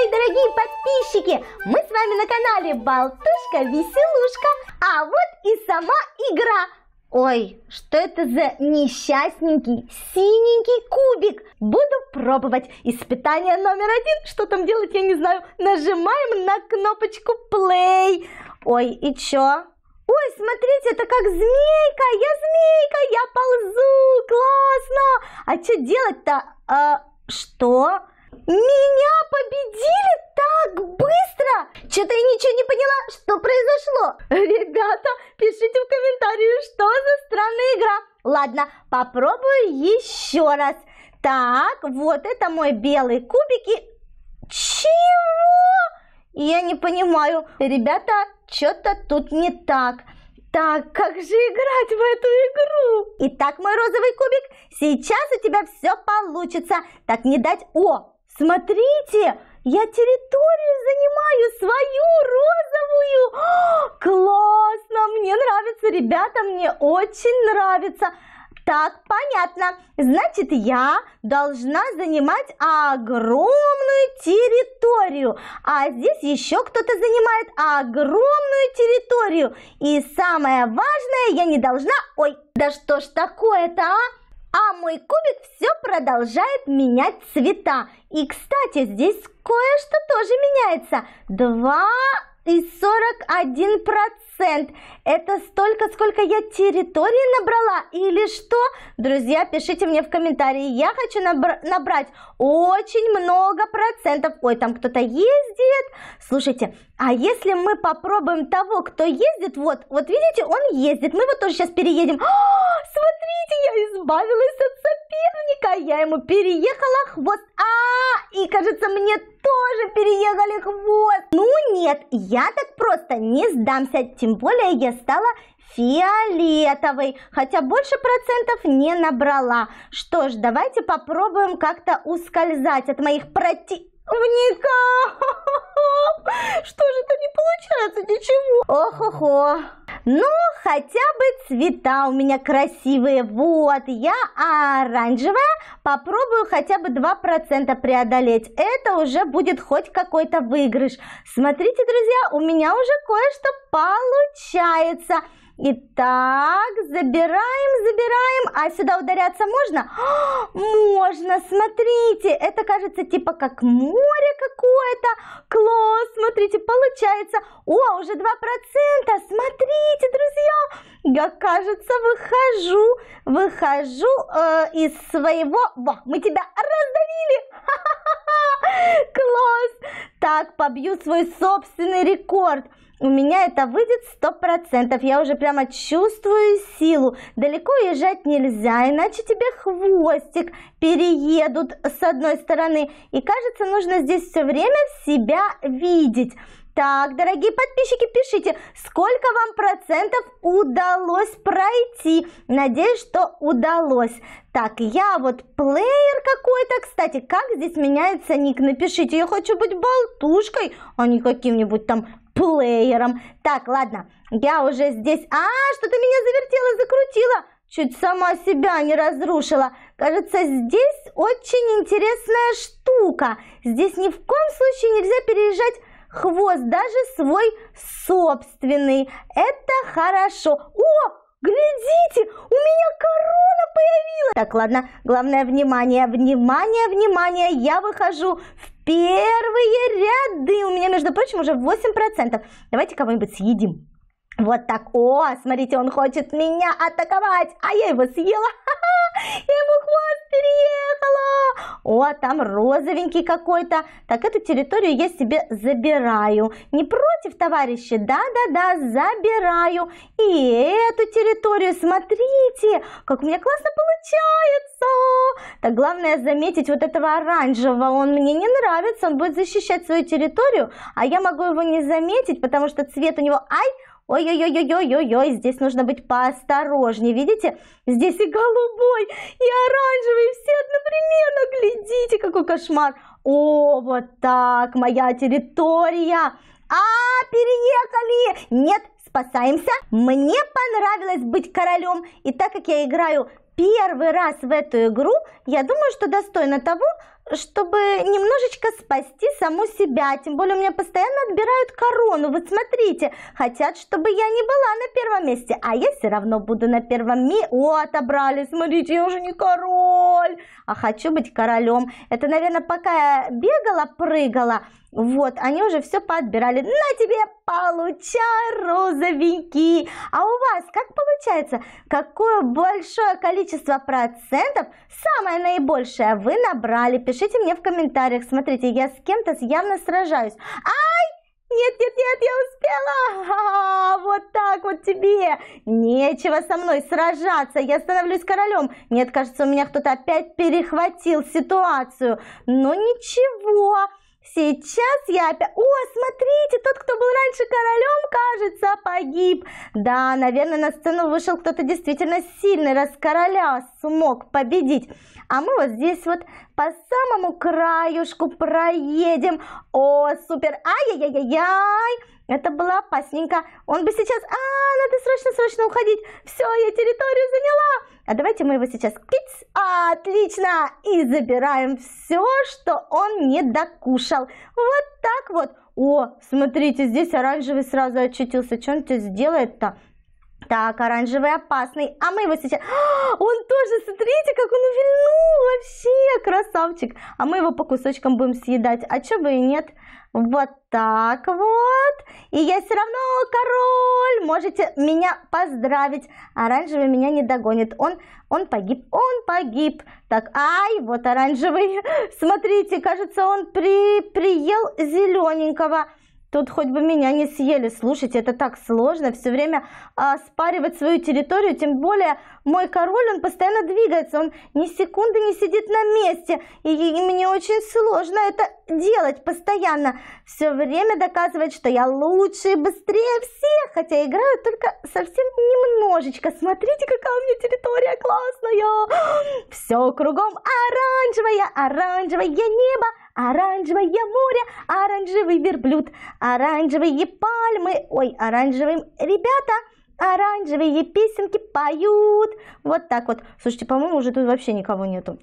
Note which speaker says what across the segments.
Speaker 1: мои дорогие подписчики! Мы с вами на канале Болтушка-Веселушка, а вот и сама игра. Ой, что это за несчастненький синенький кубик? Буду пробовать. Испытание номер один. Что там делать, я не знаю. Нажимаем на кнопочку play. Ой, и чё? Ой, смотрите, это как змейка, я змейка, я ползу, классно. А что делать-то? А, что? Меня победили так быстро! Что-то я ничего не поняла, что произошло. Ребята, пишите в комментарии, что за странная игра. Ладно, попробую еще раз. Так, вот это мой белый кубик и... Чего? Я не понимаю. Ребята, что-то тут не так. Так, как же играть в эту игру? Итак, мой розовый кубик, сейчас у тебя все получится. Так, не дать... О, Смотрите, я территорию занимаю свою розовую. О, классно, мне нравится, ребята, мне очень нравится. Так, понятно. Значит, я должна занимать огромную территорию. А здесь еще кто-то занимает огромную территорию. И самое важное, я не должна... Ой, да что ж такое-то, а? А мой кубик все продолжает менять цвета. И, кстати, здесь кое-что тоже меняется. Два и один процент. Это столько, сколько я территории набрала или что? Друзья, пишите мне в комментарии. Я хочу набр набрать очень много процентов. Ой, там кто-то ездит. Слушайте, а если мы попробуем того, кто ездит, вот, вот видите, он ездит, мы вот тоже сейчас переедем. О, а, смотрите, я избавилась от соперника, я ему переехала хвост. А, и кажется, мне тоже переехали хвост. Ну нет, я так просто не сдамся, тем более я стала фиолетовой, хотя больше процентов не набрала. Что ж, давайте попробуем как-то ускользать от моих противников. Что же это не получается ничего? Ох-охо. Ну, хотя бы цвета у меня красивые. Вот, я оранжевая. Попробую хотя бы 2% преодолеть. Это уже будет хоть какой-то выигрыш. Смотрите, друзья, у меня уже кое-что получается. Итак, забираем, забираем. А сюда ударяться можно? О, можно, смотрите. Это кажется типа как море какое-то. Класс, смотрите, получается. О, уже 2%. Смотрите, друзья. Я, кажется, выхожу. Выхожу э, из своего... Во, мы тебя раздавили. Ха -ха -ха так побью свой собственный рекорд. У меня это выйдет сто процентов. Я уже прямо чувствую силу. Далеко езжать нельзя, иначе тебе хвостик переедут с одной стороны. И кажется, нужно здесь все время себя видеть. Так, дорогие подписчики, пишите, сколько вам процентов удалось пройти. Надеюсь, что удалось. Так, я вот плеер какой-то. Кстати, как здесь меняется ник? Напишите, я хочу быть болтушкой, а не каким-нибудь там плеером. Так, ладно, я уже здесь. А, что-то меня завертело, закрутило. Чуть сама себя не разрушила. Кажется, здесь очень интересная штука. Здесь ни в коем случае нельзя переезжать хвост, даже свой собственный. Это хорошо. О, глядите, у меня корона появилась. Так, ладно, главное, внимание, внимание, внимание, я выхожу в первые ряды. У меня, между прочим, уже 8%. Давайте кого-нибудь съедим. Вот так, о, смотрите, он хочет меня атаковать, а я его съела, ему хвост переехала. О, там розовенький какой-то, так эту территорию я себе забираю. Не против, товарищи, да-да-да, забираю. И эту территорию, смотрите, как у меня классно получается. Так, главное заметить вот этого оранжевого, он мне не нравится, он будет защищать свою территорию, а я могу его не заметить, потому что цвет у него, ай, Ой-ой-ой-ой-ой-ой, здесь нужно быть поосторожнее. Видите, здесь и голубой, и оранжевый, и все одновременно. Глядите, какой кошмар. О, вот так, моя территория. А, переехали! Нет, спасаемся. Мне понравилось быть королем. И так как я играю первый раз в эту игру, я думаю, что достойна того, чтобы немножечко спасти саму себя. Тем более у меня постоянно отбирают корону. Вот смотрите, хотят, чтобы я не была на первом месте. А я все равно буду на первом месте. О, отобрали, смотрите, я уже не король. А хочу быть королем. Это, наверное, пока я бегала, прыгала, вот, они уже все подбирали. На тебе, получай, розовенький. А у вас как получается? Какое большое количество процентов, самое наибольшее вы набрали? Пишите мне в комментариях. Смотрите, я с кем-то явно сражаюсь. Ай! Нет, нет, нет, я успела! А, вот так вот тебе! Нечего со мной сражаться, я становлюсь королем. Нет, кажется, у меня кто-то опять перехватил ситуацию. Но ну, ничего, Сейчас я опять... О, смотрите, тот, кто был раньше королем, кажется, погиб. Да, наверное, на сцену вышел кто-то действительно сильный, раз короля смог победить. А мы вот здесь вот по самому краюшку проедем. О, супер. Ай-яй-яй-яй. Это было опасненько. Он бы сейчас... А, надо срочно-срочно уходить. Все, я территорию заняла. А давайте мы его сейчас киц. Отлично. И забираем все, что он не докушал. Вот так вот. О, смотрите, здесь оранжевый сразу очутился. Что он здесь сделает-то? Так, оранжевый опасный. А мы его сейчас... «А, он тоже, смотрите, как он увильнул. Вообще, красавчик. А мы его по кусочкам будем съедать. А чё бы и нет? Вот так вот. И я все равно король. Можете меня поздравить. Оранжевый меня не догонит. Он, он погиб, он погиб. Так, ай, вот оранжевый. Смотрите, кажется, он при, приел зелененького. Тут хоть бы меня не съели, слушайте, это так сложно, все время а, спаривать свою территорию, тем более мой король, он постоянно двигается, он ни секунды не сидит на месте, и, и мне очень сложно это делать постоянно, все время доказывать, что я лучше и быстрее всех, хотя играю только совсем немножечко, смотрите, какая у меня территория классная, все кругом оранжевое, оранжевое небо, Оранжевое море, оранжевый верблюд, оранжевые пальмы, ой, оранжевые ребята, оранжевые песенки поют. Вот так вот. Слушайте, по-моему, уже тут вообще никого нету.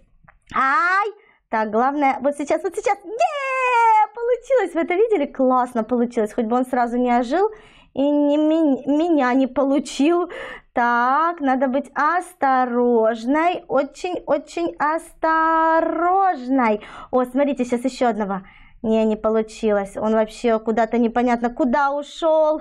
Speaker 1: Ай! Так, главное, вот сейчас, вот сейчас. Еее! Получилось, вы это видели? Классно получилось. Хоть бы он сразу не ожил и не, меня не получил. Так, надо быть осторожной, очень-очень осторожной. О, смотрите, сейчас еще одного. Не, не получилось. Он вообще куда-то непонятно куда ушел.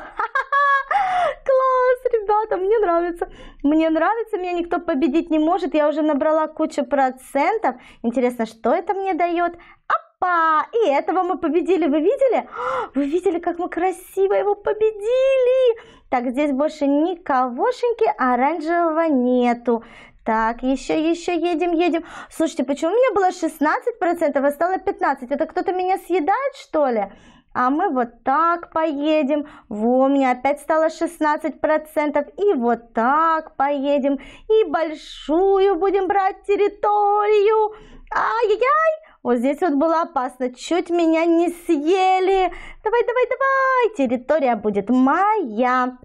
Speaker 1: Класс, ребята, мне нравится. Мне нравится, меня никто победить не может. Я уже набрала кучу процентов. Интересно, что это мне дает? Оп! А Опа! И этого мы победили, вы видели? Вы видели, как мы красиво его победили? Так, здесь больше никогошеньки оранжевого нету. Так, еще, еще едем, едем. Слушайте, почему у меня было 16%, а стало 15%? Это кто-то меня съедает, что ли? А мы вот так поедем. Во, у меня опять стало 16%. И вот так поедем. И большую будем брать территорию. Ай-яй-яй! Вот здесь вот было опасно. Чуть меня не съели. Давай, давай, давай. Территория будет моя.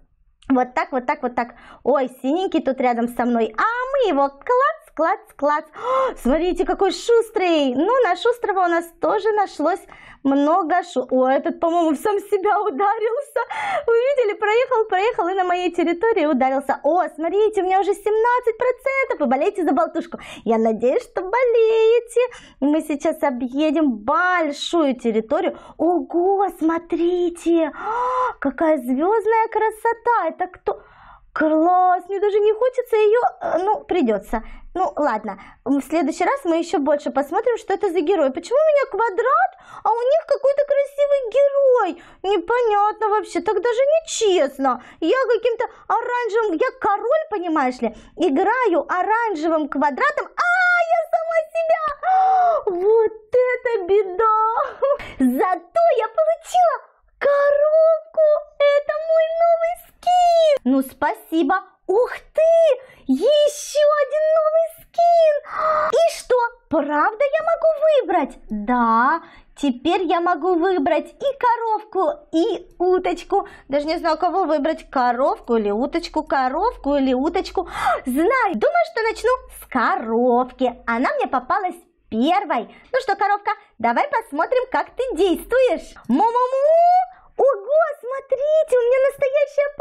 Speaker 1: Вот так, вот так, вот так. Ой, синенький тут рядом со мной. А мы его класс клац, клац. О, смотрите, какой шустрый. Ну, на шустрого у нас тоже нашлось много шу... О, этот, по-моему, сам себя ударился. Вы видели, проехал, проехал и на моей территории ударился. О, смотрите, у меня уже 17%. Вы болеете за болтушку. Я надеюсь, что болеете. Мы сейчас объедем большую территорию. Ого, смотрите. О, какая звездная красота. Это кто... Класс, мне даже не хочется ее, э, ну, придется. Ну, ладно, в следующий раз мы еще больше посмотрим, что это за герой. Почему у меня квадрат, а у них какой-то красивый герой? Непонятно вообще, так даже нечестно. Я каким-то оранжевым, я король, понимаешь ли, играю оранжевым квадратом. А, я сама себя! Вот это беда! Зато я получила коробку! Это мой новый скин! Ну, спасибо! Ух ты! Еще один новый скин! И что, правда я могу выбрать? Да, теперь я могу выбрать и коровку, и уточку. Даже не знаю, кого выбрать, коровку или уточку, коровку или уточку. Знаю, думаю, что начну с коровки. Она мне попалась первой. Ну что, коровка, давай посмотрим, как ты действуешь. Му-му-му! Ого, смотрите, у меня настоящая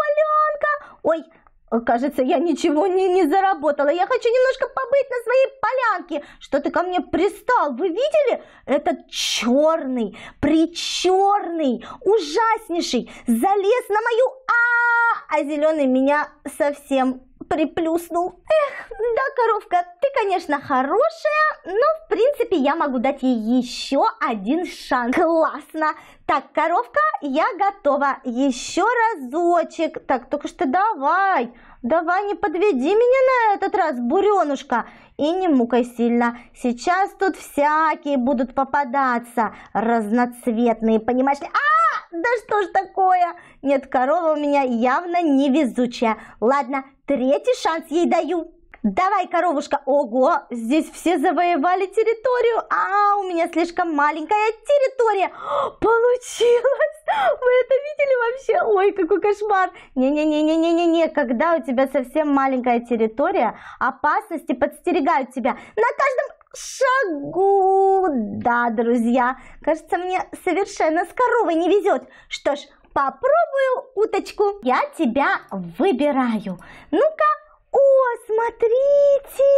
Speaker 1: полянка. Ой, кажется, я ничего не, не заработала. Я хочу немножко побыть на своей полянке. Что ты ко мне пристал? Вы видели? Этот черный, причерный, ужаснейший залез на мою -а, а зеленый меня совсем приплюснул. Эх, да, коровка, ты, конечно, хорошая, но, в принципе, я могу дать ей еще один шанс. Классно! Так, коровка, я готова. Еще разочек. Так, только что давай. Давай, не подведи меня на этот раз, буренушка. И не мукай сильно. Сейчас тут всякие будут попадаться. Разноцветные, понимаешь ли? А! да что ж такое? Нет, корова у меня явно невезучая. Ладно, Третий шанс ей даю. Давай, коровушка. Ого, здесь все завоевали территорию. А, у меня слишком маленькая территория. Получилось. Вы это видели вообще? Ой, какой кошмар. Не-не-не-не-не-не-не. Когда у тебя совсем маленькая территория, опасности подстерегают тебя. На каждом шагу. Да, друзья, кажется, мне совершенно с коровой не везет. Что ж, Попробую уточку. Я тебя выбираю. Ну-ка. О, смотрите.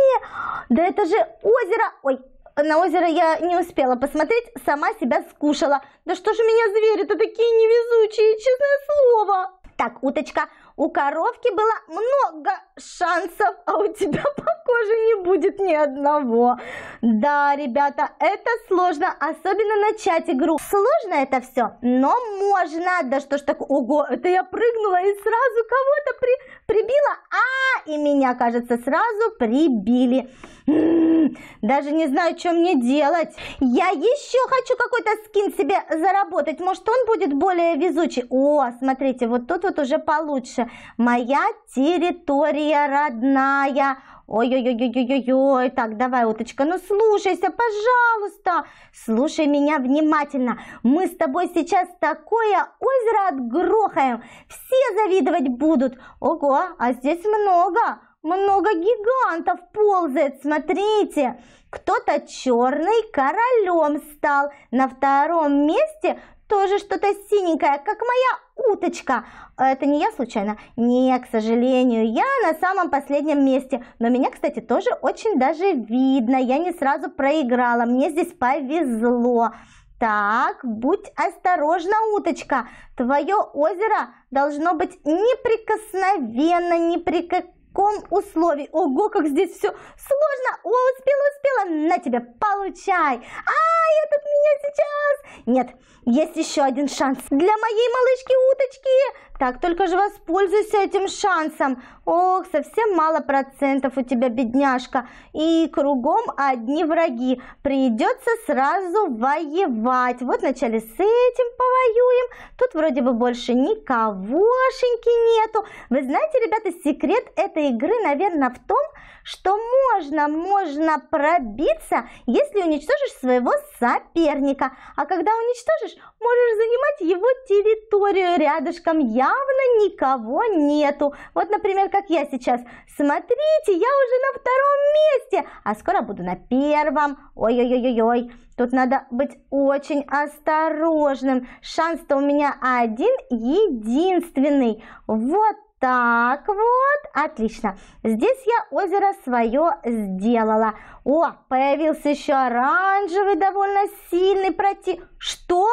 Speaker 1: Да это же озеро. Ой, на озеро я не успела посмотреть, сама себя скушала. Да что же меня звери-то такие невезучие, честное слово. Так, уточка, у коровки было много шансов, а у тебя, по коже не будет ни одного. Да, ребята, это сложно, особенно начать игру. Сложно это все, но можно. Да что ж так, ого, это я прыгнула и сразу кого-то при, прибила. А, и меня, кажется, сразу прибили. М м-м, -м -м, даже не знаю, что мне делать. Я еще хочу какой-то скин себе заработать. Может, он будет более везучий? О, смотрите, вот тут вот уже получше. Моя территория Мария родная. Ой-ой-ой-ой-ой-ой, так, давай, уточка, ну слушайся, пожалуйста, слушай меня внимательно. Мы с тобой сейчас такое озеро отгрохаем, все завидовать будут. Ого, а здесь много, много гигантов ползает, смотрите. Кто-то черный королем стал, на втором месте тоже что-то синенькое, как моя уточка. Это не я случайно? Не, к сожалению, я на самом последнем месте. Но меня, кстати, тоже очень даже видно. Я не сразу проиграла, мне здесь повезло. Так, будь осторожна, уточка. Твое озеро должно быть неприкосновенно, неприкосновенно ком условии? Ого, как здесь все сложно. О, успела, успела. На тебя получай. А, этот меня сейчас. Нет, есть еще один шанс для моей малышки-уточки так, только же воспользуйся этим шансом. Ох, совсем мало процентов у тебя, бедняжка. И кругом одни враги. Придется сразу воевать. Вот вначале с этим повоюем. Тут вроде бы больше никогошеньки нету. Вы знаете, ребята, секрет этой игры, наверное, в том, что можно, можно пробиться, если уничтожишь своего соперника. А когда уничтожишь, можешь занимать его территорию рядышком. Явно никого нету. Вот, например, как я сейчас. Смотрите, я уже на втором месте, а скоро буду на первом. Ой-ой-ой-ой. ой! Тут надо быть очень осторожным. Шанс-то у меня один единственный. Вот так, вот, отлично. Здесь я озеро свое сделала. О, появился еще оранжевый, довольно сильный против... Что?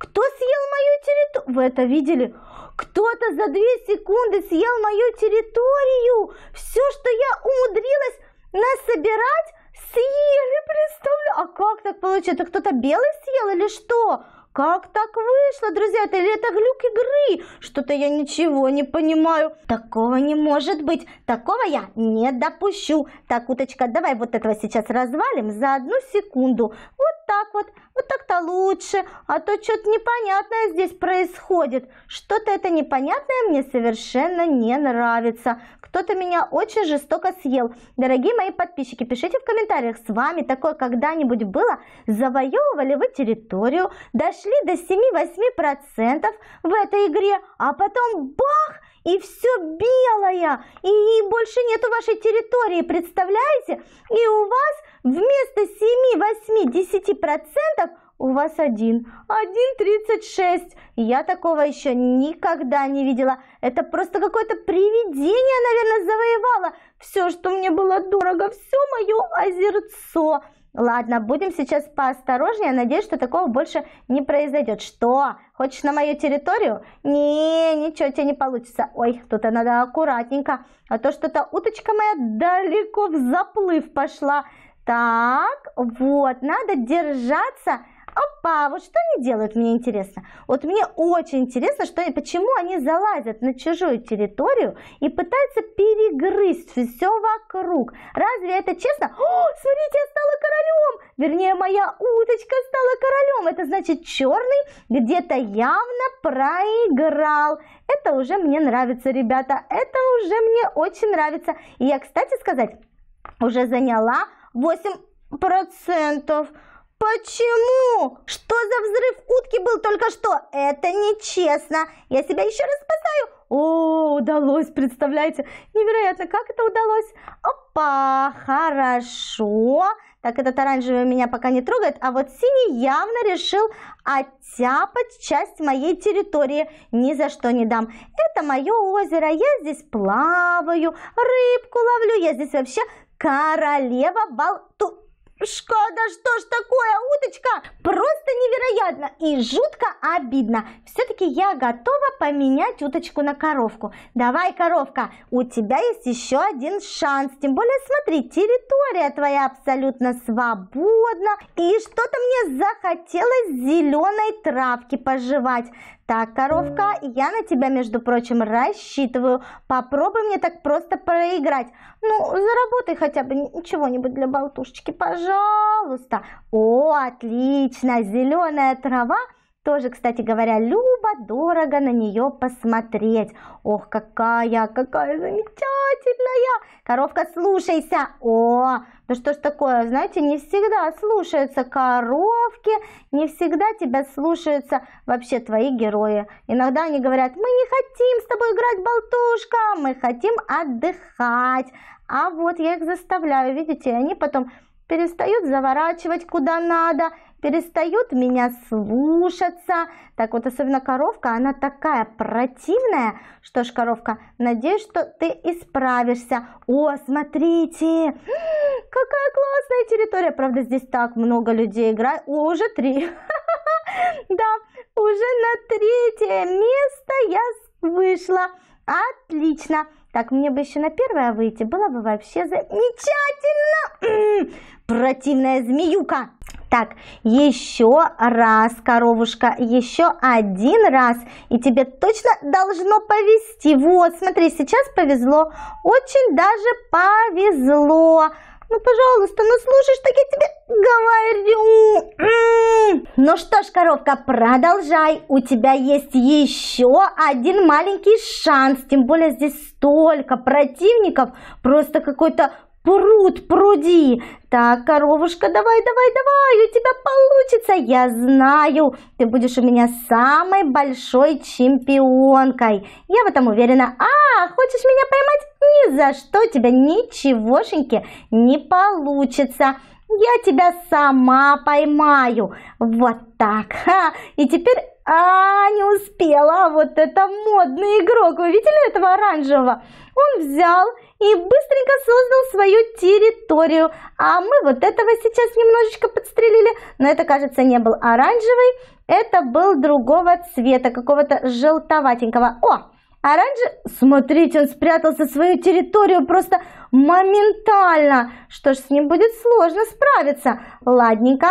Speaker 1: Кто съел мою территорию? Вы это видели? Кто-то за две секунды съел мою территорию. Все, что я умудрилась насобирать, съели, представляю. А как так получилось? Это кто-то белый съел или что? Как так вышло, друзья? Это ли это глюк игры? Что-то я ничего не понимаю. Такого не может быть. Такого я не допущу. Так, уточка, давай вот этого сейчас развалим за одну секунду. Вот так вот, вот так-то лучше, а то что-то непонятное здесь происходит. Что-то это непонятное мне совершенно не нравится. Кто-то меня очень жестоко съел. Дорогие мои подписчики, пишите в комментариях, с вами такое когда-нибудь было? Завоевывали вы территорию, дошли до 7-8% в этой игре, а потом бах! и все белое, и, больше нету вашей территории, представляете? И у вас вместо 7, 8, 10 процентов у вас один. 1,36. Я такого еще никогда не видела. Это просто какое-то привидение, наверное, завоевало все, что мне было дорого, все мое озерцо. Ладно, будем сейчас поосторожнее. Надеюсь, что такого больше не произойдет. Что? Хочешь на мою территорию? Не, ничего тебе не получится. Ой, тут надо аккуратненько. А то что-то уточка моя далеко в заплыв пошла. Так, вот, надо держаться Опа, вот что они делают, мне интересно. Вот мне очень интересно, что, почему они залазят на чужую территорию и пытаются перегрызть все вокруг. Разве это честно? О, смотрите, я стала королем! Вернее, моя уточка стала королем. Это значит, черный где-то явно проиграл. Это уже мне нравится, ребята. Это уже мне очень нравится. И я, кстати сказать, уже заняла 8 процентов. Почему? Что за взрыв утки был только что? Это нечестно. Я себя еще раз спасаю. О, удалось, представляете? Невероятно, как это удалось? Опа, хорошо. Так, этот оранжевый меня пока не трогает, а вот синий явно решил оттяпать часть моей территории. Ни за что не дам. Это мое озеро, я здесь плаваю, рыбку ловлю, я здесь вообще королева болту... Шкода, что ж такое, уточка? Просто невероятно и жутко обидно. Все-таки я готова поменять уточку на коровку. Давай, коровка, у тебя есть еще один шанс. Тем более, смотри, территория твоя абсолютно свободна. И что-то мне захотелось зеленой травки пожевать. Так, коровка, я на тебя, между прочим, рассчитываю. Попробуй мне так просто проиграть. Ну, заработай хотя бы чего-нибудь для болтушечки, пожалуйста. О, отлично, зеленая трава. Тоже, кстати говоря, Люба дорого на нее посмотреть. Ох, какая, какая замечательная. Коровка, слушайся. О, да ну что ж такое, знаете, не всегда слушаются коровки, не всегда тебя слушаются вообще твои герои. Иногда они говорят, мы не хотим с тобой играть болтушка, мы хотим отдыхать. А вот я их заставляю, видите, они потом перестают заворачивать куда надо перестают меня слушаться. Так вот, особенно коровка, она такая противная. Что ж, коровка, надеюсь, что ты исправишься. О, смотрите, какая классная территория. Правда, здесь так много людей играет. О, уже три. Да, уже на третье место я вышла. Отлично. Так, мне бы еще на первое выйти, было бы вообще замечательно. М-м, противная змеюка. Так, еще раз, коровушка, еще один раз, и тебе точно должно повезти. Вот, смотри, сейчас повезло, очень даже повезло. Ну, пожалуйста, ну слушаешь, так я тебе говорю. М-м. Ну что ж, коровка, продолжай. У тебя есть еще один маленький шанс. Тем более здесь столько противников. Просто какой-то пруд, пруди. Так, коровушка, давай, давай, давай, у тебя получится, я знаю. Ты будешь у меня самой большой чемпионкой. Я в этом уверена. А, хочешь меня поймать? Ни за что тебя ничегошеньки не получится. Я тебя сама поймаю. Вот так. Ха. И теперь... А, не успела. Вот это модный игрок. Вы видели этого оранжевого? Он взял и быстренько создал свою территорию. А мы вот этого сейчас немножечко подстрелили, но это, кажется, не был оранжевый, это был другого цвета, какого-то желтоватенького. О, оранжевый, смотрите, он спрятался свою территорию просто моментально. Что ж, с ним будет сложно справиться. Ладненько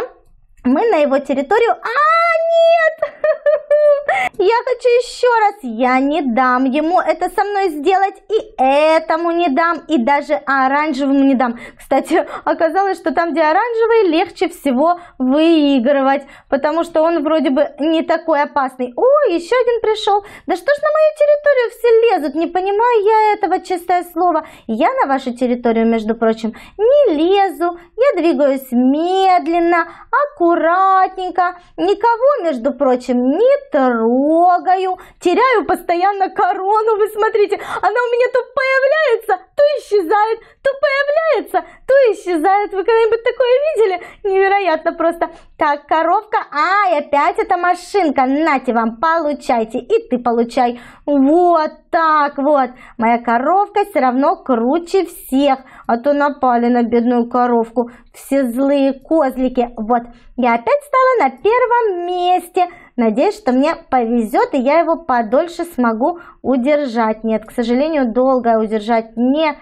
Speaker 1: мы на его территорию... А, нет! Я хочу еще раз, я не дам ему это со мной сделать, и этому не дам, и даже оранжевому не дам. Кстати, оказалось, что там, где оранжевый, легче всего выигрывать, потому что он вроде бы не такой опасный. О, еще один пришел. Да что ж на мою территорию все лезут, не понимаю я этого, чистое слово. Я на вашу территорию, между прочим, не лезу, я двигаюсь медленно, аккуратно аккуратненько, никого, между прочим, не трогаю, теряю постоянно корону, вы смотрите, она у меня то появляется, то исчезает, то появляется, что исчезают. Вы когда-нибудь такое видели? Невероятно просто. Так, коровка. А, и опять эта машинка. Нате вам, получайте. И ты получай. Вот так вот. Моя коровка все равно круче всех. А то напали на бедную коровку. Все злые козлики. Вот, я опять стала на первом месте. Надеюсь, что мне повезет, и я его подольше смогу удержать. Нет, к сожалению, долго удержать не могу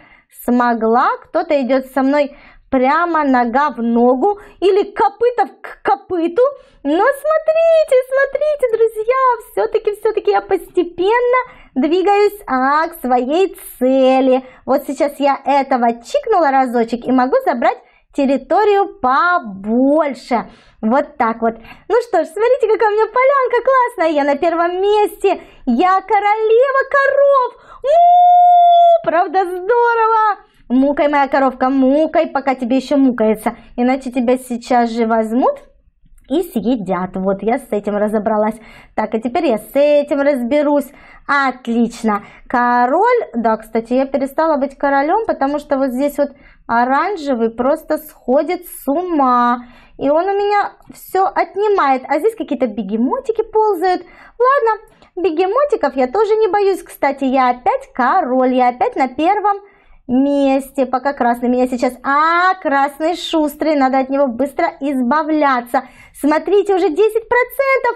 Speaker 1: смогла, кто-то идет со мной прямо нога в ногу или копыта к копыту. Но смотрите, смотрите, друзья, все-таки, все-таки я постепенно двигаюсь а, к своей цели. Вот сейчас я этого чикнула разочек и могу забрать территорию побольше. Вот так вот. Ну что ж, смотрите, какая у меня полянка классная. Я на первом месте. Я королева коров правда здорово! Мукой, моя коровка, мукой, пока тебе еще мукается. Иначе тебя сейчас же возьмут и съедят. Вот я с этим разобралась. Так, а теперь я с этим разберусь. Отлично. Король, да, кстати, я перестала быть королем, потому что вот здесь вот оранжевый просто сходит с ума и он у меня все отнимает. А здесь какие-то бегемотики ползают. Ладно, бегемотиков я тоже не боюсь. Кстати, я опять король, я опять на первом месте, пока красный меня сейчас... А, красный шустрый, надо от него быстро избавляться. Смотрите, уже 10%,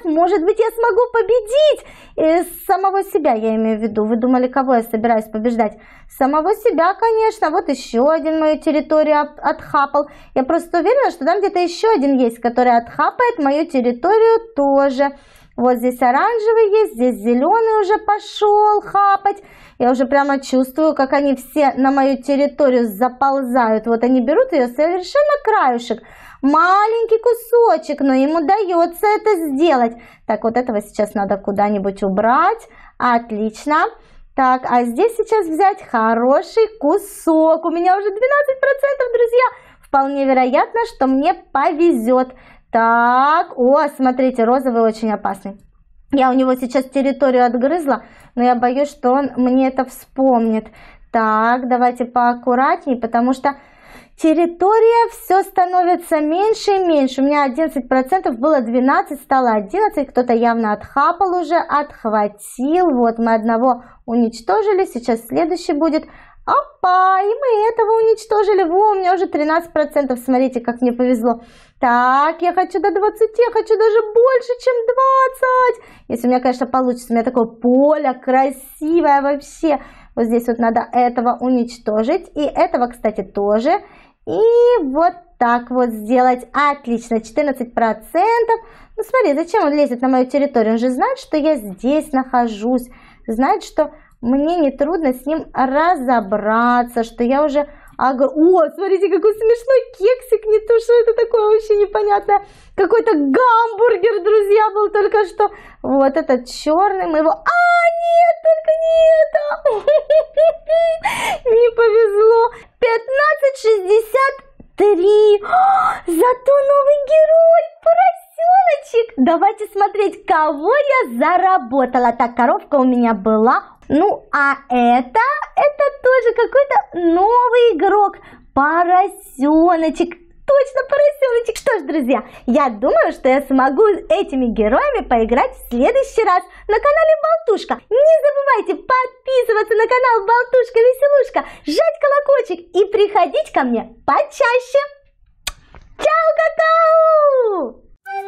Speaker 1: может быть, я смогу победить. И э, самого себя я имею в виду. Вы думали, кого я собираюсь побеждать? Самого себя, конечно. Вот еще один мою территорию отхапал. Я просто уверена, что там где-то еще один есть, который отхапает мою территорию тоже. Вот здесь оранжевый есть, здесь зеленый уже пошел хапать. Я уже прямо чувствую, как они все на мою территорию заползают. Вот они берут ее совершенно краюшек. Маленький кусочек, но им удается это сделать. Так, вот этого сейчас надо куда-нибудь убрать. Отлично. Так, а здесь сейчас взять хороший кусок. У меня уже 12%, друзья. Вполне вероятно, что мне повезет. Так, о, смотрите, розовый очень опасный. Я у него сейчас территорию отгрызла, но я боюсь, что он мне это вспомнит. Так, давайте поаккуратнее, потому что территория все становится меньше и меньше. У меня 11% было 12, стало 11. Кто-то явно отхапал уже, отхватил. Вот мы одного уничтожили, сейчас следующий будет. Опа, и мы этого уничтожили. Во, у меня уже 13%. Смотрите, как мне повезло. Так, я хочу до 20, я хочу даже больше, чем 20. Если у меня, конечно, получится. У меня такое поле красивое вообще. Вот здесь вот надо этого уничтожить. И этого, кстати, тоже. И вот так вот сделать. Отлично, 14%. Ну смотри, зачем он лезет на мою территорию? Он же знает, что я здесь нахожусь. Знает, что мне нетрудно с ним разобраться, что я уже... Ага, о, смотрите, какой смешной кексик, не то, что это такое вообще непонятно. Какой-то гамбургер, друзья, был только что. Вот этот черный, мы его... А, нет, только не это! Не повезло. 1563. Зато новый герой, поразительный котеночек. Давайте смотреть, кого я заработала. Так, коровка у меня была. Ну, а это, это тоже какой-то новый игрок. Поросеночек точно поросеночек. Что ж, друзья, я думаю, что я смогу с этими героями поиграть в следующий раз на канале Болтушка. Не забывайте подписываться на канал Болтушка Веселушка, жать колокольчик и приходить ко мне почаще. Чао, какао! Bye.